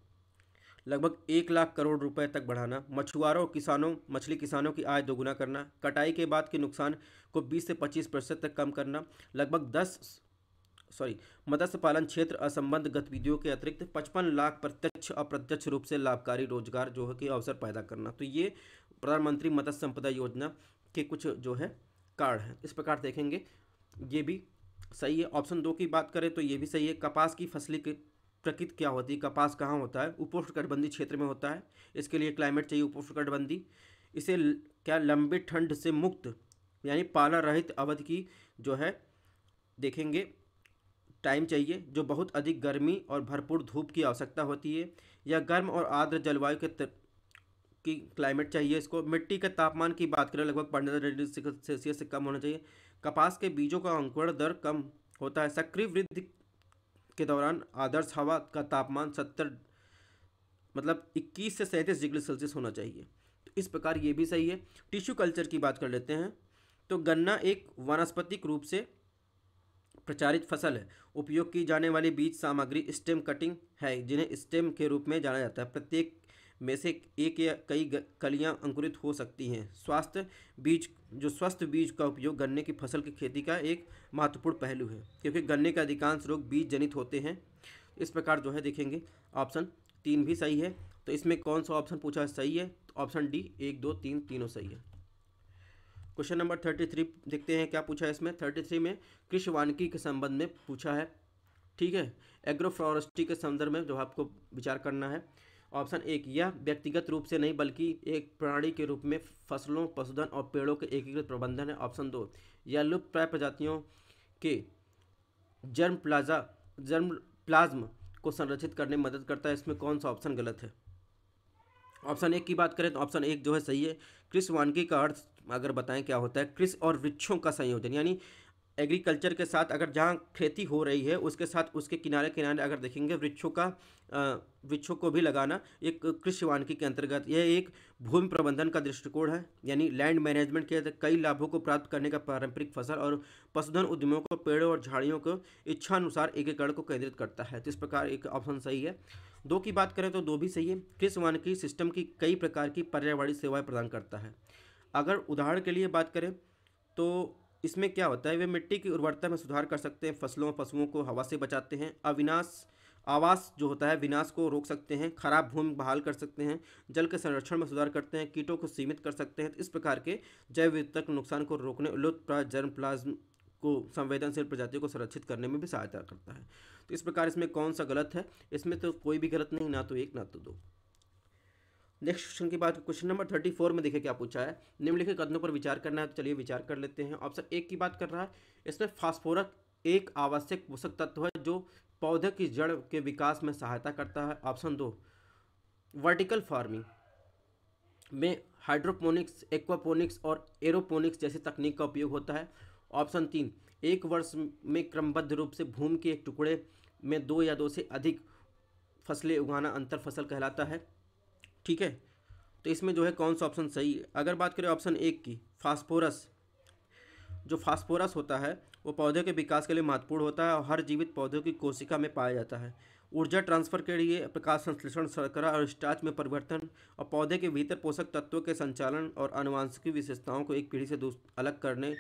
लगभग एक लाख करोड़ रुपए तक बढ़ाना मछुआरों किसानों मछली किसानों की आय दोगुना करना कटाई के बाद के नुकसान को 20 से 25 प्रतिशत तक कम करना लगभग सॉरी मत्स्य पालन क्षेत्र असंबद्ध गतिविधियों के अतिरिक्त 55 लाख प्रत्यक्ष अप्रत्यक्ष रूप से लाभकारी रोजगार जो है कि अवसर पैदा करना तो ये प्रधानमंत्री मत्स्य संपदा योजना के कुछ जो है कार्ड हैं इस प्रकार देखेंगे ये भी सही है ऑप्शन दो की बात करें तो ये भी सही है कपास की फसली प्रकृति क्या होती है कपास कहाँ होता है उपोष्णकटिबंधी क्षेत्र में होता है इसके लिए क्लाइमेट चाहिए उपोष्णकटिबंधी इसे क्या लंबे ठंड से मुक्त यानी पाला रहित अवधि की जो है देखेंगे टाइम चाहिए जो बहुत अधिक गर्मी और भरपूर धूप की आवश्यकता होती है या गर्म और आर्द्र जलवायु के तर... की क्लाइमेट चाहिए इसको मिट्टी के तापमान की बात करें लगभग पंद्रह डिग्री सेल्सियस से कम होना चाहिए कपास के बीजों का अंकुरण दर कम होता है सक्रिय वृद्धि के दौरान आदर्श हवा का तापमान सत्तर मतलब इक्कीस से सैंतीस डिग्री सेल्सियस होना चाहिए तो इस प्रकार ये भी सही है टिश्यू कल्चर की बात कर लेते हैं तो गन्ना एक वनस्पतिक रूप से प्रचारित फसल है उपयोग की जाने वाली बीज सामग्री स्टेम कटिंग है जिन्हें स्टेम के रूप में जाना जाता है प्रत्येक में से एक या कई कलियां अंकुरित हो सकती हैं स्वास्थ्य बीज जो स्वस्थ बीज का उपयोग गन्ने की फसल की खेती का एक महत्वपूर्ण पहलू है क्योंकि गन्ने के अधिकांश रोग बीज जनित होते हैं इस प्रकार जो है देखेंगे ऑप्शन तीन भी सही है तो इसमें कौन सा ऑप्शन पूछा सही है तो ऑप्शन डी एक दो तीन तीनों सही है क्वेश्चन नंबर थर्टी थ्री देखते हैं क्या पूछा है इसमें थर्टी थ्री में कृषि वानिकी के संबंध में पूछा है ठीक है एग्रो फॉरेस्ट्री के संदर्भ में जो आपको विचार करना है ऑप्शन एक यह व्यक्तिगत रूप से नहीं बल्कि एक प्रणाली के रूप में फसलों पशुधन और पेड़ों के एकीकृत प्रबंधन है ऑप्शन दो यह लुप्त प्राय प्रजातियों के जर्म प्लाजा जर्म प्लाज्म को संरक्षित करने में मदद करता है इसमें कौन सा ऑप्शन गलत है ऑप्शन एक की बात करें तो ऑप्शन एक जो है सही है कृष वानकी का अर्थ अगर बताएं क्या होता है कृषि और वृक्षों का संयोजन यानी एग्रीकल्चर के साथ अगर जहाँ खेती हो रही है उसके साथ उसके किनारे किनारे अगर देखेंगे वृक्षों का वृक्षों को भी लगाना एक कृषि वानिकी के अंतर्गत यह एक भूमि प्रबंधन का दृष्टिकोण है यानी लैंड मैनेजमेंट के कई लाभों को प्राप्त करने का पारंपरिक फसल और पशुधन उद्यमों को पेड़ों और झाड़ियों को इच्छानुसार एकीकरण को केंद्रित करता है तो इस प्रकार एक ऑप्शन सही है दो की बात करें तो दो भी सही है क्रिस वानकी सिस्टम की कई प्रकार की पर्यावरणीय सेवाएं प्रदान करता है अगर उदाहरण के लिए बात करें तो इसमें क्या होता है वे मिट्टी की उर्वरता में सुधार कर सकते हैं फसलों पशुओं को हवा से बचाते हैं अविनाश आवास जो होता है विनाश को रोक सकते हैं खराब भूमि बहाल कर सकते हैं जल के संरक्षण में सुधार करते हैं कीटों को सीमित कर सकते हैं तो इस प्रकार के जैव विद्युत नुकसान को रोकने उलुत्प्रा जर्म प्लाज्म को संवेदनशील प्रजातियों को संरक्षित करने में भी सहायता करता है तो इस प्रकार इसमें कौन सा गलत है इसमें तो कोई भी गलत नहीं ना तो एक ना तो दो नेक्स्ट क्वेश्चन की बात क्वेश्चन नंबर थर्टी फोर में देखिए क्या पूछा है निम्नलिखित कदमों पर विचार करना है तो चलिए विचार कर लेते हैं ऑप्शन एक की बात कर रहा है इसमें फास्फोरक एक आवश्यक पोषक तत्व है जो पौधे की जड़ के विकास में सहायता करता है ऑप्शन दो वर्टिकल फार्मिंग में हाइड्रोपोनिक्स एक्वापोनिक्स और एरोपोनिक्स जैसी तकनीक का उपयोग होता है ऑप्शन तीन एक वर्ष में क्रमबद्ध रूप से भूमि के एक टुकड़े में दो या दो से अधिक फसलें उगाना अंतर फसल कहलाता है ठीक है तो इसमें जो है कौन सा ऑप्शन सही है अगर बात करें ऑप्शन एक की फास्फोरस जो फास्फोरस होता है वो पौधे के विकास के लिए महत्वपूर्ण होता है और हर जीवित पौधों की कोशिका में पाया जाता है ऊर्जा ट्रांसफर के लिए प्रकाश संश्लेषण शर्करा और स्टार्च में परिवर्तन और पौधे के भीतर पोषक तत्वों के संचालन और अनुवांशिकी विशेषताओं को एक पीढ़ी से अलग करने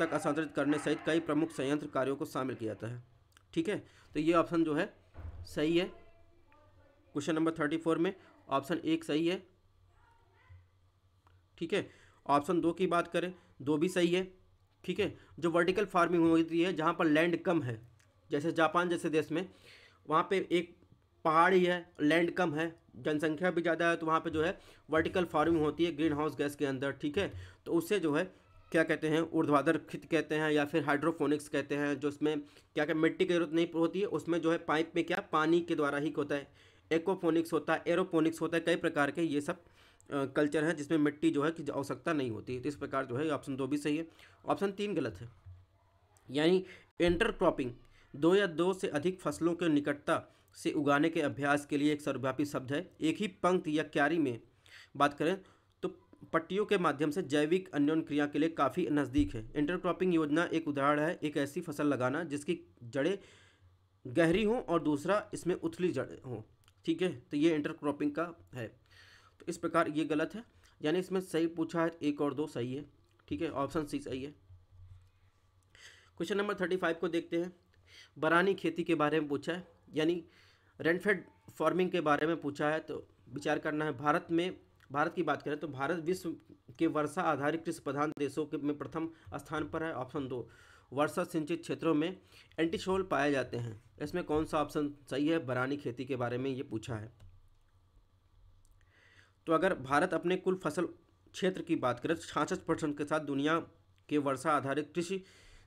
तक हस्तांतरित करने सहित कई प्रमुख संयंत्र कार्यों को शामिल किया जाता है ठीक है तो ये ऑप्शन जो है सही है क्वेश्चन नंबर थर्टी फोर में ऑप्शन एक सही है ठीक है ऑप्शन दो की बात करें दो भी सही है ठीक है जो वर्टिकल फार्मिंग होती है जहाँ पर लैंड कम है जैसे जापान जैसे देश में वहाँ पे एक पहाड़ी है लैंड कम है जनसंख्या भी ज़्यादा है तो वहाँ पे जो है वर्टिकल फार्मिंग होती है ग्रीन हाउस गैस के अंदर ठीक है तो उससे जो है क्या कहते हैं ऊर्ध्वाधर खित कहते हैं या फिर हाइड्रोफोनिक्स कहते हैं जो उसमें क्या क्या मिट्टी की जरूरत नहीं होती है उसमें जो है पाइप में क्या पानी के द्वारा ही होता है एकोफोनिक्स होता है एरोफोनिक्स होता है कई प्रकार के ये सब कल्चर हैं जिसमें मिट्टी जो है कि आवश्यकता नहीं होती तो इस प्रकार जो है ऑप्शन दो भी सही है ऑप्शन तीन गलत है यानी इंटरक्रॉपिंग दो या दो से अधिक फसलों के निकटता से उगाने के अभ्यास के लिए एक सर्वव्यापी शब्द है एक ही पंक्ति या क्यारी में बात करें पट्टियों के माध्यम से जैविक अन्योन क्रिया के लिए काफ़ी नज़दीक है इंटरक्रॉपिंग योजना एक उदाहरण है एक ऐसी फसल लगाना जिसकी जड़ें गहरी हों और दूसरा इसमें उथली जड़ें हों ठीक है तो ये इंटरक्रॉपिंग का है तो इस प्रकार ये गलत है यानी इसमें सही पूछा है एक और दो सही है ठीक है ऑप्शन सी सही है क्वेश्चन नंबर थर्टी फाइव को देखते हैं बरानी खेती के बारे में पूछा है यानी रेनफेड फार्मिंग के बारे में पूछा है तो विचार करना है भारत में भारत की बात करें तो भारत विश्व के वर्षा आधारित कृषि प्रधान देशों के में प्रथम स्थान पर है ऑप्शन दो वर्षा सिंचित क्षेत्रों में एंटीशोल पाए जाते हैं इसमें कौन सा ऑप्शन सही है बरानी खेती के बारे में ये पूछा है तो अगर भारत अपने कुल फसल क्षेत्र की बात करें तो छाछठ परसेंट के साथ दुनिया के वर्षा आधारित कृषि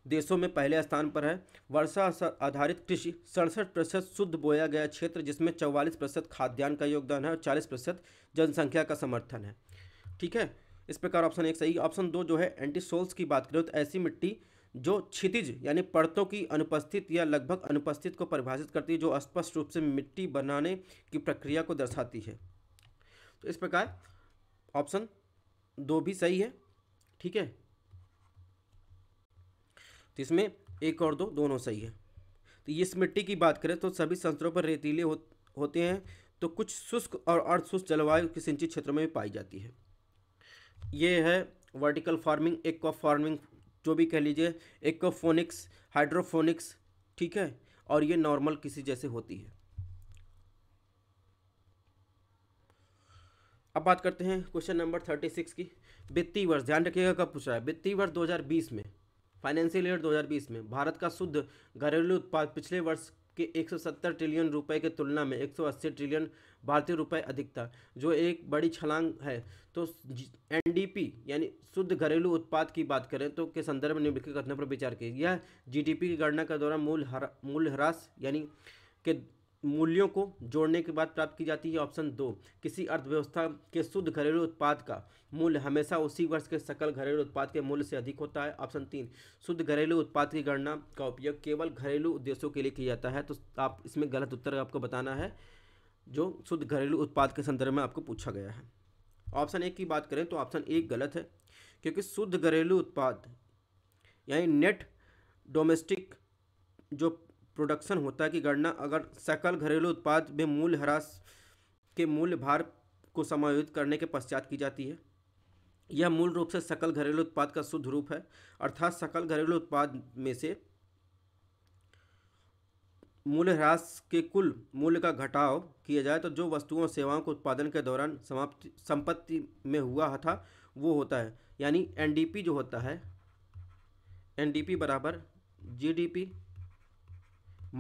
देशों में पहले स्थान पर है वर्षा आधारित कृषि सड़सठ प्रतिशत शुद्ध बोया गया क्षेत्र जिसमें चौवालीस प्रतिशत खाद्यान्न का योगदान है और चालीस प्रतिशत जनसंख्या का समर्थन है ठीक है इस प्रकार ऑप्शन एक सही ऑप्शन दो जो है एंटी सोल्स की बात करें तो ऐसी मिट्टी जो क्षितिज यानी परतों की अनुपस्थित या लगभग अनुपस्थित को परिभाषित करती है जो स्पष्ट रूप से मिट्टी बनाने की प्रक्रिया को दर्शाती है तो इस प्रकार ऑप्शन दो भी सही है ठीक है तो इसमें एक और दो दोनों सही है तो इस मिट्टी की बात करें तो सभी संस्तरों पर रेतीले हो, होते हैं तो कुछ शुष्क और अर्धशुष्क जलवायु के सिंचित क्षेत्रों में पाई जाती है ये है वर्टिकल फार्मिंग एक्वा फार्मिंग जो भी कह लीजिए एक्वाफोनिक्स हाइड्रोफोनिक्स ठीक है और ये नॉर्मल किसी जैसे होती है अब बात करते हैं क्वेश्चन नंबर थर्टी सिक्स की वित्तीय वर्ष ध्यान रखिएगा कब पूछ रहा है वित्तीय वर्ष 2020 में फाइनेंशियल ईयर 2020 में भारत का शुद्ध घरेलू उत्पाद पिछले वर्ष के 170 ट्रिलियन रुपए के तुलना में 180 ट्रिलियन भारतीय रुपए अधिक था जो एक बड़ी छलांग है तो एनडीपी यानी शुद्ध घरेलू उत्पाद की बात करें तो के संदर्भ में निम्नलिखित कथनों पर विचार किया यह जीडीपी की गणना के दौरान मूल हरा मूल ह्रास यानी के मूल्यों को जोड़ने के बाद प्राप्त की जाती है ऑप्शन दो किसी अर्थव्यवस्था के शुद्ध घरेलू उत्पाद का मूल्य हमेशा उसी वर्ष के सकल घरेलू उत्पाद के मूल्य से अधिक होता है ऑप्शन तीन शुद्ध घरेलू उत्पाद की गणना का उपयोग केवल घरेलू उद्देश्यों के लिए किया जाता है तो आप इसमें गलत उत्तर आपको बताना है जो शुद्ध घरेलू उत्पाद के संदर्भ में आपको पूछा गया है ऑप्शन एक की बात करें तो ऑप्शन एक गलत है क्योंकि शुद्ध घरेलू उत्पाद यानी नेट डोमेस्टिक जो प्रोडक्शन होता की गणना अगर सकल घरेलू उत्पाद में मूल्य ह्रास के मूल्य भार को समायोजित करने के पश्चात की जाती है यह मूल रूप से सकल घरेलू उत्पाद का शुद्ध रूप है अर्थात सकल घरेलू उत्पाद में से मूल्य ह्रास के कुल मूल्य का घटाव किया जाए तो जो वस्तुओं और सेवाओं को उत्पादन के दौरान समाप्ति संपत्ति में हुआ था वो होता है यानी एनडीपी जो होता है एनडीपी बराबर जीडीपी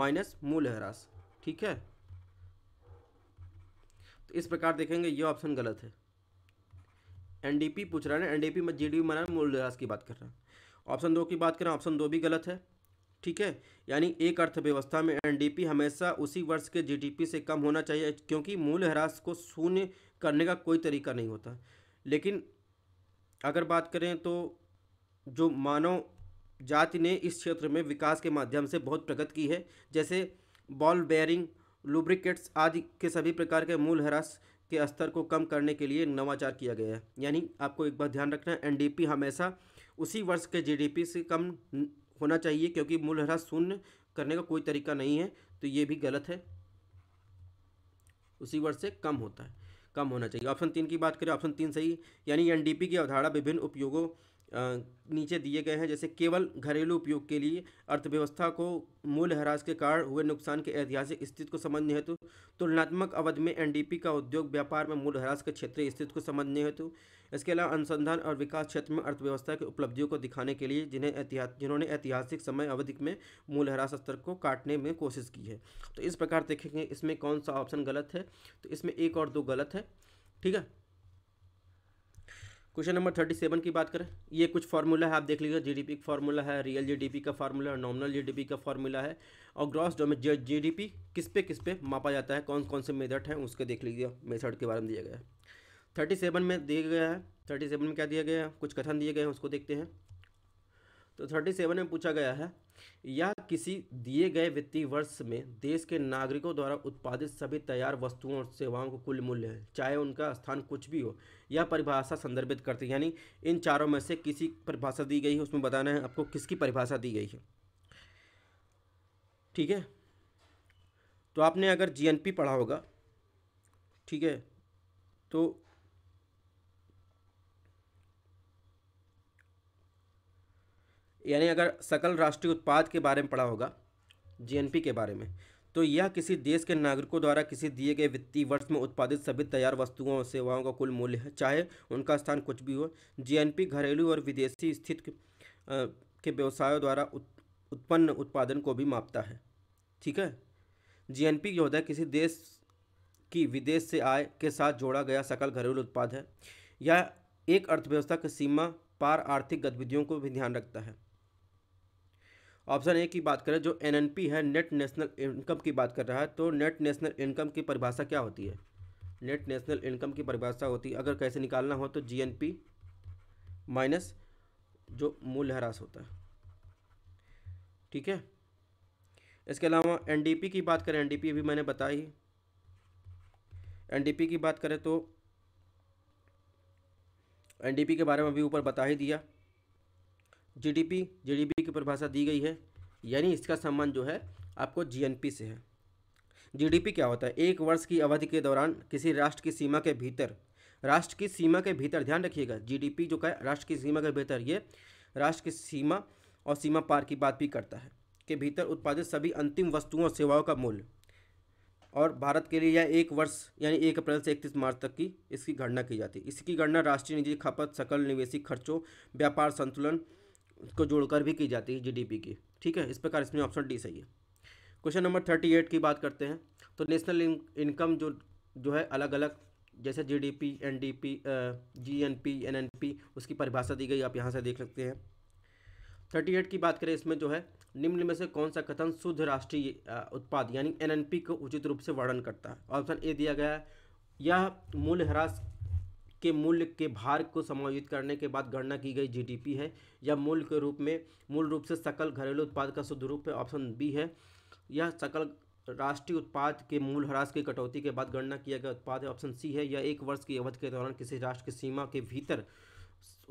माइनस मूल ह्रास ठीक है तो इस प्रकार देखेंगे ये ऑप्शन गलत है एनडीपी पूछ रहा है ना एनडीपी में जीडीपी माना मूल ह्रास की बात कर रहा है ऑप्शन दो की बात कर रहा हूँ ऑप्शन दो भी गलत है ठीक है यानी एक अर्थव्यवस्था में एनडीपी हमेशा उसी वर्ष के जीडीपी से कम होना चाहिए क्योंकि मूल ह्रास को शून्य करने का कोई तरीका नहीं होता लेकिन अगर बात करें तो जो मानव जाति ने इस क्षेत्र में विकास के माध्यम से बहुत प्रगति की है जैसे बॉल बेयरिंग लुब्रिकेट्स आदि के सभी प्रकार के मूल ह्रास के स्तर को कम करने के लिए नवाचार किया गया है यानी आपको एक बार ध्यान रखना है एनडीपी हमेशा उसी वर्ष के जीडीपी से कम होना चाहिए क्योंकि मूल ह्रास शून्य करने का कोई तरीका नहीं है तो ये भी गलत है उसी वर्ष से कम होता है कम होना चाहिए ऑप्शन तीन की बात करें ऑप्शन तीन सही यानी एनडीपी की अवधारणा विभिन्न उपयोगों नीचे दिए गए हैं जैसे केवल घरेलू उपयोग के लिए अर्थव्यवस्था को मूल्य ह्रास के कारण हुए नुकसान के ऐतिहासिक स्थिति को समझने हेतु तुलनात्मक अवधि में एनडीपी का उद्योग व्यापार में मूल्य ह्रास के क्षेत्रीय स्थिति को समझने हेतु इसके अलावा अनुसंधान और विकास क्षेत्र में अर्थव्यवस्था की उपलब्धियों को दिखाने के लिए जिन्हें ऐतिहास जिन्होंने ऐतिहासिक समय अवधि में मूल्य ह्रास स्तर को काटने में कोशिश की है तो इस प्रकार देखेंगे इसमें कौन सा ऑप्शन गलत है तो इसमें एक और दो गलत है ठीक है क्वेश्चन नंबर थर्टी सेवन की बात करें ये कुछ फार्मूला है आप देख लीजिए जीडीपी का फार्मूला है रियल जीडीपी का फार्मूला है नॉमिनल जीडीपी का फार्मूला है और ग्रॉस डोमे जीडीपी किस पे किस पे मापा जाता है कौन कौन से मेथड हैं उसके देख लीजिए मेथड के बारे में दिया गया है थर्टी सेवन में दिया गया है थर्टी सेवन में क्या दिया गया है कुछ कथन दिए गए हैं उसको देखते हैं तो थर्टी सेवन में पूछा गया है यह किसी दिए गए वित्तीय वर्ष में देश के नागरिकों द्वारा उत्पादित सभी तैयार वस्तुओं और सेवाओं को कुल मूल्य है चाहे उनका स्थान कुछ भी हो यह परिभाषा संदर्भित करती है यानी इन चारों में से किसी परिभाषा दी गई है उसमें बताना है आपको किसकी परिभाषा दी गई है ठीक है तो आपने अगर जीएनपी पढ़ा होगा ठीक है तो यानी अगर सकल राष्ट्रीय उत्पाद के बारे में पढ़ा होगा जीएनपी के बारे में तो यह किसी देश के नागरिकों द्वारा किसी दिए गए वित्तीय वर्ष में उत्पादित सभी तैयार वस्तुओं और सेवाओं का कुल मूल्य है चाहे उनका स्थान कुछ भी हो जीएनपी घरेलू और विदेशी स्थित के व्यवसायों द्वारा उत्पन्न उत्पादन को भी मापता है ठीक है जीएनपी जो होता है किसी देश की विदेश से आय के साथ जोड़ा गया सकल घरेलू उत्पाद है यह एक अर्थव्यवस्था की सीमा पार आर्थिक गतिविधियों को भी ध्यान रखता है ऑप्शन ए की बात करें जो एन है नेट नेशनल इनकम की बात कर रहा है तो नेट नेशनल इनकम की परिभाषा क्या होती है नेट नेशनल इनकम की परिभाषा होती है अगर कैसे निकालना हो तो जी माइनस जो मूल्यह्रास होता है ठीक है इसके अलावा एनडीपी की बात करें एनडीपी भी मैंने बताई एनडीपी की बात करें तो एनडीपी के बारे में भी ऊपर बता ही दिया जीडीपी जीडीपी की परिभाषा दी गई है यानी इसका संबंध जो है आपको जीएनपी से है जीडीपी क्या होता है एक वर्ष की अवधि के दौरान किसी राष्ट्र की सीमा के भीतर राष्ट्र की सीमा के भीतर ध्यान रखिएगा जीडीपी जो है राष्ट्र की सीमा के भीतर ये राष्ट्र की सीमा और सीमा पार की बात भी करता है के भीतर उत्पादित सभी अंतिम वस्तुओं और सेवाओं का मूल्य और भारत के लिए यह एक वर्ष यानी एक अप्रैल से इकतीस मार्च तक की इसकी गणना की जाती है इसकी गणना राष्ट्रीय निजी खपत सकल निवेशी खर्चों व्यापार संतुलन को जोड़कर भी की जाती है जीडीपी की ठीक है इस प्रकार इसमें ऑप्शन डी सही है क्वेश्चन नंबर थर्टी एट की बात करते हैं तो नेशनल इनकम जो जो है अलग अलग जैसे G D P N D P G N P N N P उसकी परिभाषा दी गई आप यहाँ से देख सकते हैं थर्टी एट की बात करें इसमें जो है निम्न में से कौन सा कथन शुद्ध राष्ट्रीय उत्पाद यानी एन एन पी को उचित रूप से वर्णन करता है ऑप्शन ए दिया गया है यह मूल्यह्रास ह्रास के मूल्य के भार को समायोजित करने के बाद गणना की गई जीडीपी है या मूल्य के रूप में मूल रूप से सकल घरेलू उत्पाद का शुद्ध रूप है ऑप्शन बी है यह सकल राष्ट्रीय उत्पाद के मूल ह्रास की कटौती के बाद गणना किया गया उत्पाद है ऑप्शन सी है या एक वर्ष की अवधि के दौरान किसी राष्ट्र की सीमा के भीतर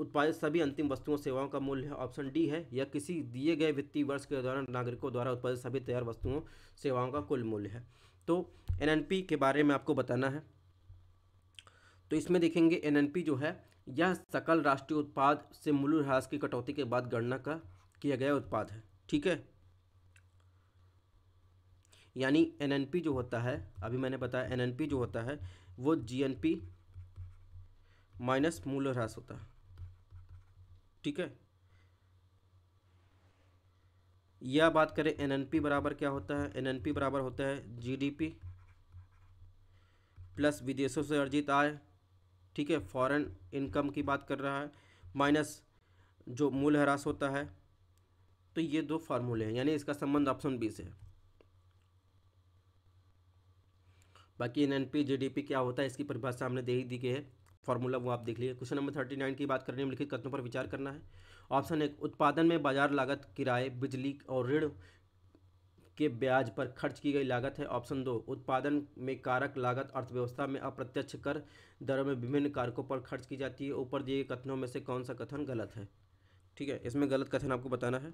उत्पादित सभी अंतिम वस्तुओं सेवाओं का मूल्य है ऑप्शन डी है या किसी दिए गए वित्तीय वर्ष के दौरान नागरिकों द्वारा उत्पादित सभी तैयार वस्तुओं सेवाओं का कुल मूल्य है तो एनएनपी के बारे में आपको बताना है तो इसमें देखेंगे एनएनपी जो है यह सकल राष्ट्रीय उत्पाद से मूल्यह्रास की कटौती के बाद गणना का किया गया उत्पाद है ठीक है यानी एनएनपी जो होता है अभी मैंने बताया एनएनपी जो होता है वो जीएनपी माइनस मूल्यह्रास होता है ठीक है यह बात करें एनएनपी बराबर क्या होता है एनएनपी बराबर होता है जीडीपी प्लस विदेशों से अर्जित आय ठीक है फॉरेन इनकम की बात कर रहा है माइनस जो मूल ह्रास होता है तो ये दो फार्मूले हैं यानी इसका संबंध ऑप्शन बी से है बाकी N N P D P क्या होता है इसकी परिभाषा हमने दे ही दी गई है फॉर्मूला वो आप देख लीजिए क्वेश्चन नंबर थर्टी नाइन की बात करने में लिखित कथनों पर विचार करना है ऑप्शन एक उत्पादन में बाजार लागत किराए बिजली और ऋण के ब्याज पर खर्च की गई लागत है ऑप्शन दो उत्पादन में कारक लागत अर्थव्यवस्था में अप्रत्यक्ष कर दरों में विभिन्न कारकों पर खर्च की जाती है ऊपर दिए गए कथनों में से कौन सा कथन गलत है ठीक है इसमें गलत कथन आपको बताना है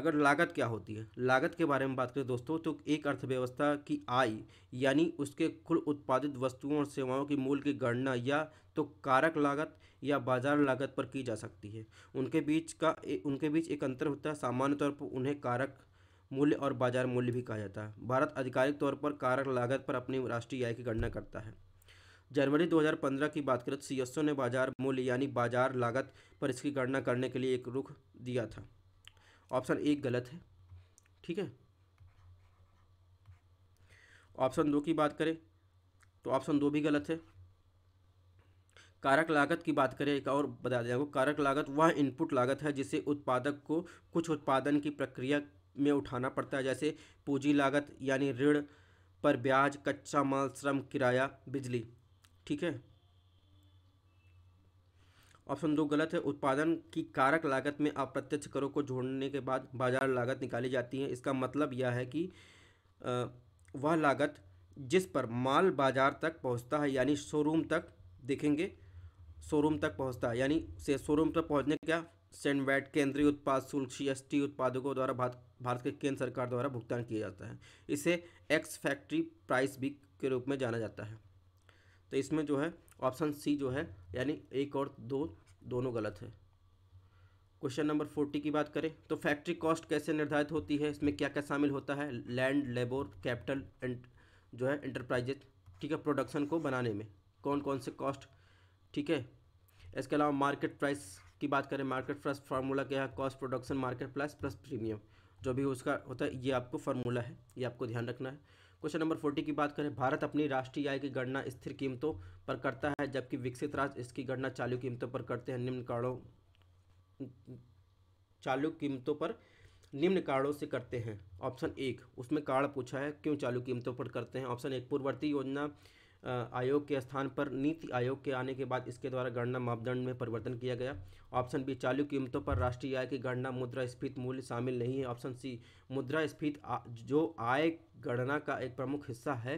अगर लागत क्या होती है लागत के बारे में बात करें दोस्तों तो एक अर्थव्यवस्था की आय यानी उसके कुल उत्पादित वस्तुओं और सेवाओं की मूल की गणना या तो कारक लागत या बाजार लागत पर की जा सकती है उनके बीच का उनके बीच एक अंतर होता है सामान्य तौर पर उन्हें कारक मूल्य और बाजार मूल्य भी कहा जाता है भारत आधिकारिक तौर पर कारक लागत पर अपनी राष्ट्रीय आय की गणना करता है जनवरी 2015 की बात करें तो सीएसओ ने बाजार मूल्य यानी बाजार लागत पर इसकी गणना करने के लिए एक रुख दिया था ऑप्शन एक गलत है ठीक है ऑप्शन दो की बात करें तो ऑप्शन दो भी गलत है कारक लागत की बात करें एक और बता दें आपको कारक लागत वह इनपुट लागत है जिसे उत्पादक को कुछ उत्पादन की प्रक्रिया में उठाना पड़ता है जैसे पूंजी लागत यानी ऋण पर ब्याज कच्चा माल श्रम किराया बिजली ठीक है ऑप्शन दो गलत है उत्पादन की कारक लागत में अप्रत्यक्ष करों को जोड़ने के बाद बाजार लागत निकाली जाती है इसका मतलब यह है कि वह लागत जिस पर माल बाजार तक पहुंचता है यानी शोरूम तक देखेंगे शोरूम तक पहुंचता है यानी से शोरूम तक पहुंचने का वैट केंद्रीय उत्पाद शुल्क सी एस टी उत्पादकों द्वारा भारत के केंद्र सरकार द्वारा भुगतान किया जाता है इसे एक्स फैक्ट्री प्राइस भी के रूप में जाना जाता है तो इसमें जो है ऑप्शन सी जो है यानी एक और दो दोनों गलत है क्वेश्चन नंबर फोर्टी की बात करें तो फैक्ट्री कॉस्ट कैसे निर्धारित होती है इसमें क्या क्या शामिल होता है लैंड लेबर कैपिटल एंड जो है इंटरप्राइजेज ठीक है प्रोडक्शन को बनाने में कौन कौन से कॉस्ट ठीक है इसके अलावा मार्केट प्राइस की बात करें मार्केट प्राइस फार्मूला क्या है cost production market plus plus premium जो भी उसका होता है ये आपको फार्मूला है ये आपको ध्यान रखना है क्वेश्चन नंबर फोर्टी की बात करें भारत अपनी राष्ट्रीय आय की गणना स्थिर कीमतों पर करता है जबकि विकसित राष्ट्र इसकी गणना चालू कीमतों पर करते हैं निम्न कारणों चालू कीमतों पर निम्न कारणों से करते हैं ऑप्शन एक उसमें कारण पूछा है क्यों चालू कीमतों पर करते हैं ऑप्शन एक पूर्ववर्ती योजना आयोग के स्थान पर नीति आयोग के आने के बाद इसके द्वारा गणना मापदंड में परिवर्तन किया गया ऑप्शन बी चालू कीमतों पर राष्ट्रीय आय की गणना मुद्रा मुद्रास्फीति मूल्य शामिल नहीं है ऑप्शन सी मुद्रा मुद्रास्फीति जो आय गणना का एक प्रमुख हिस्सा है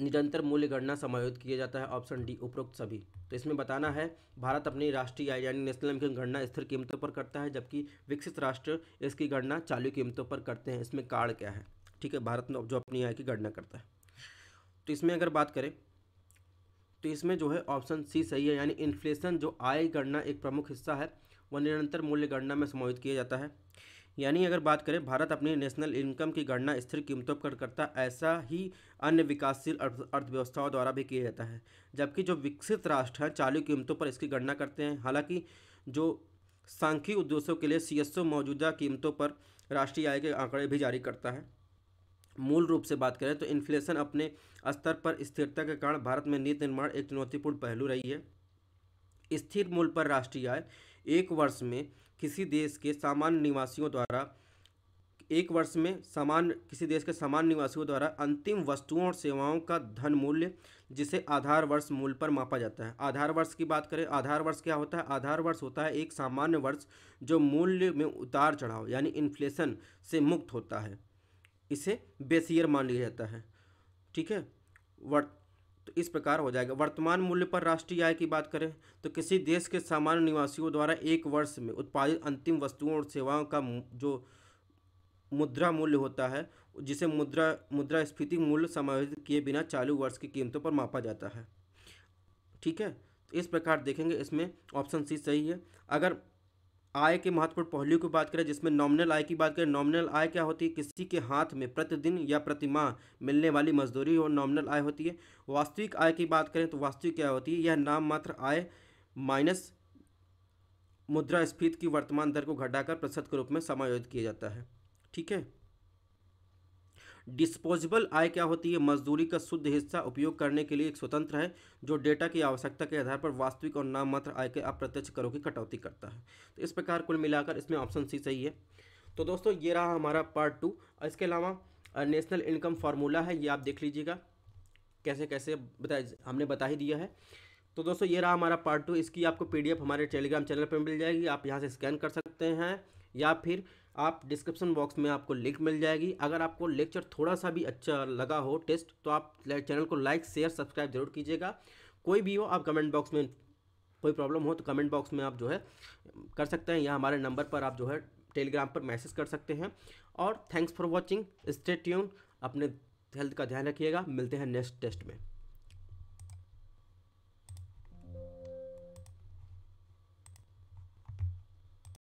निरंतर मूल्य गणना समायोजित किया जाता है ऑप्शन डी उपरोक्त सभी तो इसमें बताना है भारत अपनी राष्ट्रीय आय यानी नेशनल इनकम गणना स्थिर कीमतों पर करता है जबकि विकसित राष्ट्र इसकी गणना चालू कीमतों पर करते हैं इसमें कार्ड क्या है ठीक है भारत में जो अपनी आय की गणना करता है तो इसमें अगर बात करें तो इसमें जो है ऑप्शन सी सही है यानी इन्फ्लेशन जो आय गणना एक प्रमुख हिस्सा है वह निरंतर मूल्य गणना में समाहित किया जाता है यानी अगर बात करें भारत अपनी नेशनल इनकम की गणना स्थिर कीमतों पर करता ऐसा ही अन्य विकासशील अर्थव्यवस्थाओं द्वारा भी किया जाता है जबकि जो विकसित राष्ट्र हैं चालू कीमतों पर इसकी गणना करते हैं हालांकि जो सांख्यिक उद्देश्यों के लिए सीएसओ मौजूदा कीमतों पर राष्ट्रीय आय के आंकड़े भी जारी करता है मूल रूप से बात करें तो इन्फ्लेशन अपने स्तर पर स्थिरता के कारण भारत में नीति निर्माण एक चुनौतीपूर्ण पहलू रही है स्थिर मूल पर राष्ट्रीय आय एक वर्ष में किसी देश के सामान्य निवासियों द्वारा एक वर्ष में सामान्य किसी देश के सामान्य निवासियों द्वारा अंतिम वस्तुओं और सेवाओं का धन मूल्य जिसे आधार वर्ष मूल पर मापा जाता है आधार वर्ष की बात करें आधार वर्ष क्या होता है आधार वर्ष होता है एक सामान्य वर्ष जो मूल्य में उतार चढ़ाव यानी इन्फ्लेशन से मुक्त होता है इसे बेसियर मान लिया जाता है ठीक है वर्त तो इस प्रकार हो जाएगा वर्तमान मूल्य पर राष्ट्रीय आय की बात करें तो किसी देश के सामान्य निवासियों द्वारा एक वर्ष में उत्पादित अंतिम वस्तुओं और सेवाओं का जो मुद्रा मूल्य होता है जिसे मुद्रा मुद्रा स्फीति मूल्य समायोजित किए बिना चालू वर्ष की कीमतों पर मापा जाता है ठीक है तो इस प्रकार देखेंगे इसमें ऑप्शन सी सही है अगर आय के महत्वपूर्ण पहलू की बात करें जिसमें नॉमिनल आय की बात करें नॉमिनल आय क्या होती है किसी के हाथ में प्रतिदिन या प्रतिमाह मिलने वाली मजदूरी और नॉमिनल आय होती है वास्तविक आय की बात करें तो वास्तविक क्या होती है यह नाम मात्र आय माइनस मुद्रास्फीति की वर्तमान दर को घटाकर प्रतिशत के रूप में समायोजित किया जाता है ठीक है डिस्पोजेबल आय क्या होती है मजदूरी का शुद्ध हिस्सा उपयोग करने के लिए एक स्वतंत्र है जो डेटा की आवश्यकता के आधार पर वास्तविक और नाममात्र आय के अप्रत्यक्ष करों की कटौती करता है तो इस प्रकार कुल मिलाकर इसमें ऑप्शन सी सही है तो दोस्तों ये रहा हमारा पार्ट टू इसके अलावा नेशनल इनकम फार्मूला है ये आप देख लीजिएगा कैसे कैसे बता हमने बता ही दिया है तो दोस्तों ये रहा हमारा पार्ट टू इसकी आपको पीडीएफ हमारे टेलीग्राम चैनल पर मिल जाएगी आप यहाँ से स्कैन कर सकते हैं या फिर आप डिस्क्रिप्शन बॉक्स में आपको लिंक मिल जाएगी अगर आपको लेक्चर थोड़ा सा भी अच्छा लगा हो टेस्ट तो आप चैनल को लाइक शेयर सब्सक्राइब जरूर कीजिएगा कोई भी हो आप कमेंट बॉक्स में कोई प्रॉब्लम हो तो कमेंट बॉक्स में आप जो है कर सकते हैं या हमारे नंबर पर आप जो है टेलीग्राम पर मैसेज कर सकते हैं और thanks for watching stay tune अपने हेल्थ का ध्यान रखिएगा मिलते हैं नेक्स्ट टेस्ट में